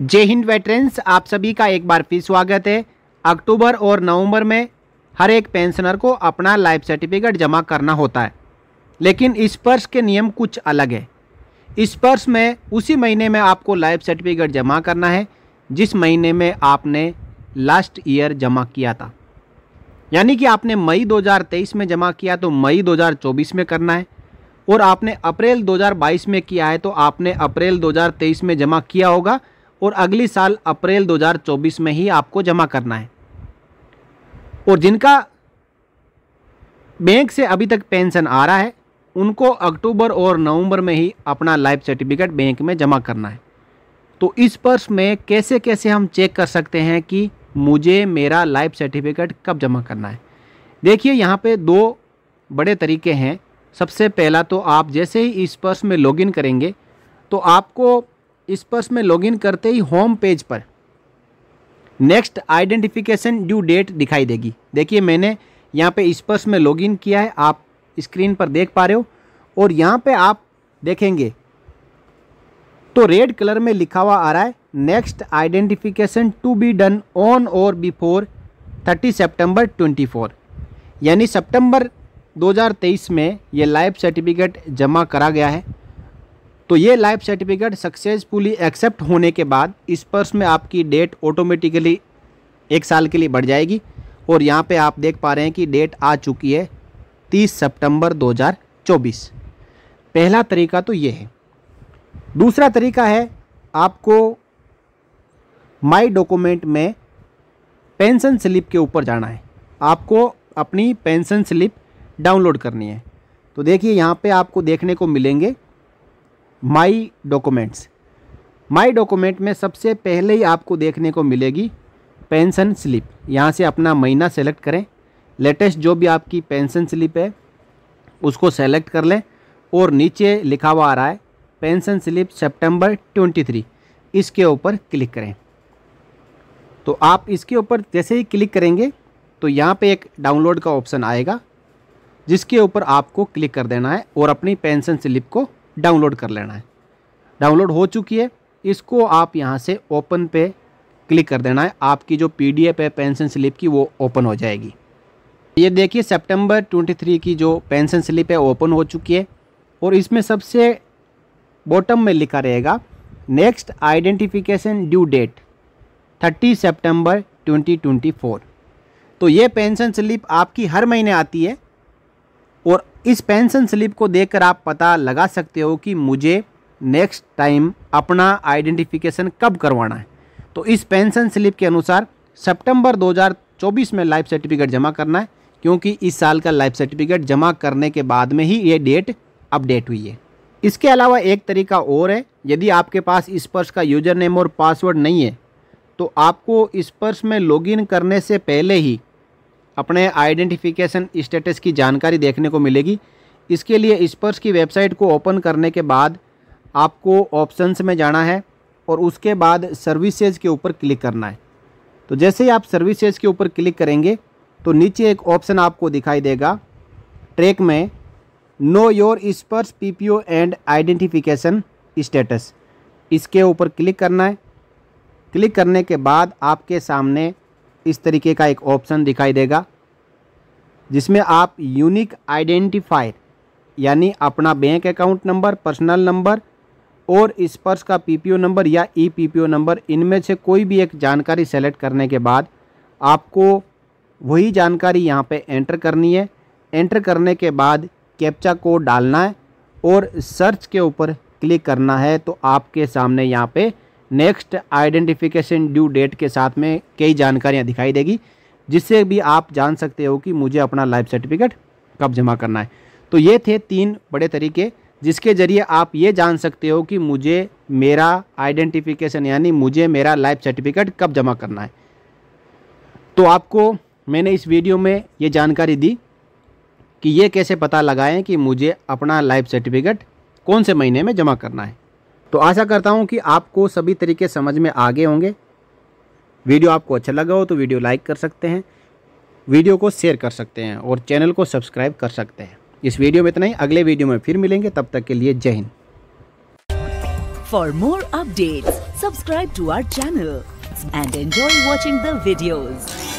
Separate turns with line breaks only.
जय हिंद वेटरन्स आप सभी का एक बार फिर स्वागत है अक्टूबर और नवंबर में हर एक पेंशनर को अपना लाइफ सर्टिफिकेट जमा करना होता है लेकिन इस पर्स के नियम कुछ अलग है इस पर्स में उसी महीने में आपको लाइफ सर्टिफिकेट जमा करना है जिस महीने में आपने लास्ट ईयर जमा किया था यानी कि आपने मई 2023 में जमा किया तो मई 2024 में करना है और आपने अप्रैल 2022 में किया है तो आपने अप्रैल 2023 में जमा किया होगा और अगली साल अप्रैल 2024 में ही आपको जमा करना है और जिनका बैंक से अभी तक पेंशन आ रहा है उनको अक्टूबर और नवंबर में ही अपना लाइफ सर्टिफिकेट बैंक में जमा करना है तो इस पर्स में कैसे कैसे हम चेक कर सकते हैं कि मुझे मेरा लाइफ सर्टिफिकेट कब जमा करना है देखिए यहाँ पे दो बड़े तरीके हैं सबसे पहला तो आप जैसे ही इस पर्स में लॉगिन करेंगे तो आपको इस में लॉगिन करते ही होम पेज पर नेक्स्ट आइडेंटिफिकेशन ड्यू डेट दिखाई देगी देखिए मैंने यहाँ पे इस पर्स में लॉगिन किया है आप स्क्रीन पर देख पा रहे हो और यहाँ पे आप देखेंगे तो रेड कलर में लिखा हुआ आ रहा है next identification to be done on और बिफोर 30 सितंबर 24 यानी सितंबर 2023 में ये लाइफ सर्टिफिकेट जमा करा गया है तो ये लाइफ सर्टिफिकेट सक्सेसफुली एक्सेप्ट होने के बाद इस पर्स में आपकी डेट ऑटोमेटिकली एक साल के लिए बढ़ जाएगी और यहाँ पे आप देख पा रहे हैं कि डेट आ चुकी है 30 सितंबर 2024 पहला तरीका तो ये है दूसरा तरीका है आपको माई डॉक्यूमेंट में पेंशन स्लिप के ऊपर जाना है आपको अपनी पेंशन स्लिप डाउनलोड करनी है तो देखिए यहाँ पे आपको देखने को मिलेंगे माई डॉक्यूमेंट्स माई डॉक्यूमेंट में सबसे पहले ही आपको देखने को मिलेगी पेंशन स्लिप यहाँ से अपना महीना सेलेक्ट करें लेटेस्ट जो भी आपकी पेंशन स्लिप है उसको सेलेक्ट कर लें और नीचे लिखा हुआ आ रहा है पेंशन स्लिप सितंबर 23 इसके ऊपर क्लिक करें तो आप इसके ऊपर जैसे ही क्लिक करेंगे तो यहाँ पे एक डाउनलोड का ऑप्शन आएगा जिसके ऊपर आपको क्लिक कर देना है और अपनी पेंशन स्लिप को डाउनलोड कर लेना है डाउनलोड हो चुकी है इसको आप यहाँ से ओपन पे क्लिक कर देना है आपकी जो पीडीएफ है पेंशन स्लिप की वो ओपन हो जाएगी ये देखिए सितंबर 23 की जो पेंशन स्लिप है ओपन हो चुकी है और इसमें सबसे बॉटम में लिखा रहेगा नेक्स्ट आइडेंटिफिकेशन ड्यू डेट 30 सितंबर 2024 तो ये पेंशन स्लिप आपकी हर महीने आती है इस पेंशन स्लिप को देखकर आप पता लगा सकते हो कि मुझे नेक्स्ट टाइम अपना आइडेंटिफिकेशन कब करवाना है तो इस पेंशन स्लिप के अनुसार सितंबर 2024 में लाइफ सर्टिफिकेट जमा करना है क्योंकि इस साल का लाइफ सर्टिफिकेट जमा करने के बाद में ही ये डेट अपडेट हुई है इसके अलावा एक तरीका और है यदि आपके पास स्पर्श का यूजर नेम और पासवर्ड नहीं है तो आपको स्पर्श में लॉगिन करने से पहले ही अपने आइडेंटिफिकेशन स्टेटस की जानकारी देखने को मिलेगी इसके लिए स्पर्श की वेबसाइट को ओपन करने के बाद आपको ऑप्शंस में जाना है और उसके बाद सर्विसेज के ऊपर क्लिक करना है तो जैसे ही आप सर्विसेज के ऊपर क्लिक करेंगे तो नीचे एक ऑप्शन आपको दिखाई देगा ट्रैक में know your Sparsh PPO and identification status इसके ऊपर क्लिक करना है क्लिक करने के बाद आपके सामने इस तरीके का एक ऑप्शन दिखाई देगा जिसमें आप यूनिक आइडेंटिफायर यानी अपना bank account number personal number और स्पर्श का पीपीओ नंबर या ई पीपीओ नंबर इनमें से कोई भी एक जानकारी सेलेक्ट करने के बाद आपको वही जानकारी यहाँ पे एंटर करनी है एंटर करने के बाद कैप्चा को डालना है और सर्च के ऊपर क्लिक करना है तो आपके सामने यहाँ पर नेक्स्ट आइडेंटिफिकेशन ड्यू डेट के साथ में कई जानकारियाँ दिखाई देगी जिससे भी आप जान सकते हो कि मुझे अपना लाइफ सर्टिफिकेट कब जमा करना है तो ये थे तीन बड़े तरीके जिसके ज़रिए आप ये जान सकते हो कि मुझे मेरा आइडेंटिफिकेशन यानी मुझे मेरा लाइफ सर्टिफिकेट कब जमा करना है तो आपको मैंने इस वीडियो में ये जानकारी दी कि ये कैसे पता लगाएं कि मुझे अपना लाइफ सर्टिफिकेट कौन से महीने में जमा करना है तो आशा करता हूँ कि आपको सभी तरीके समझ में आगे होंगे वीडियो आपको अच्छा लगा हो तो वीडियो लाइक कर सकते हैं वीडियो को शेयर कर सकते हैं और चैनल को सब्सक्राइब कर सकते हैं इस वीडियो में इतना ही अगले वीडियो में फिर मिलेंगे तब तक के लिए जय हिंद for more update subscribe to our channel and enjoy watching दीडियोज़